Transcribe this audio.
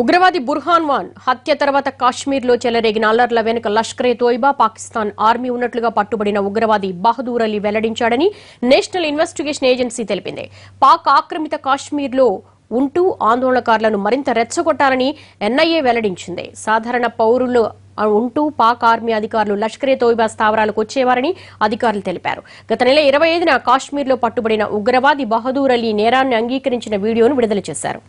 ఉగ్రవాది Burhan van హత్య తర్వాత కాశ్మీర్లో చెలరేగిన అల్లర్ల వెనుక లష్కరే తోయిబా పాకిస్తాన్ ఆర్మీ ఉన్నట్లుగా పట్టుబడిన ఉగ్రవాది బహదూర్ అలీ వెల్లడించాడని నేషనల్ ఇన్వెస్టిగేషన్ ఏజెన్సీ తెలిపింది పాక్ ఆక్రమిత కాశ్మీర్లో ఉంటూ ఆందోళనకారులను మరింత రెచ్చగొట్టాలని ఎన్ఐఏ వెల్లడించింది సాధారణ పౌరులు ఉంటూ పాక్ ఆర్మీ అధికారులు లష్కరే తోయిబా స్థావరాలకు వచ్చేవారని అధికారులు తెలిపారు గత నెల ఇరవై ఐదున కాశ్మీర్లో పట్టుబడిన ఉగ్రవాది బహదూర్ అలీ నేరాన్ని అంగీకరించిన వీడియోను విడుదల చేశారు